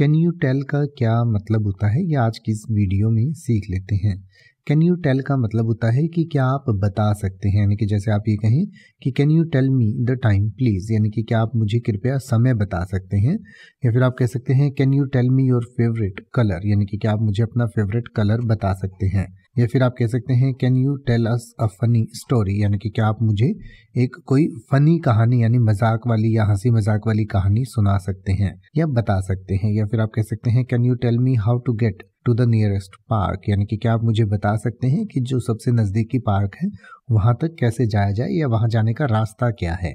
can you tell का क्या मतलब होता है ये आज की इस वीडियो में सीख लेते हैं कैन यू टेल का मतलब होता है कि क्या आप बता सकते हैं यानी कि जैसे आप ये कहें कि can you tell me the time please यानी कि क्या आप मुझे कृपया समय बता सकते हैं या फिर आप कह सकते हैं can you tell me your favourite colour यानी कि क्या आप मुझे अपना फेवरेट कलर बता सकते हैं या फिर आप कह सकते हैं can you tell us a funny story यानी कि क्या आप मुझे एक कोई फनी कहानी यानी मजाक वाली या हंसी मजाक वाली कहानी सुना सकते हैं या बता सकते हैं या फिर आप कह सकते हैं can you tell me how to get to the nearest park यानी कि क्या आप मुझे बता सकते हैं कि जो सबसे नज़दीकी पार्क है वहाँ तक कैसे जाया जाए या वहाँ जाने का रास्ता क्या है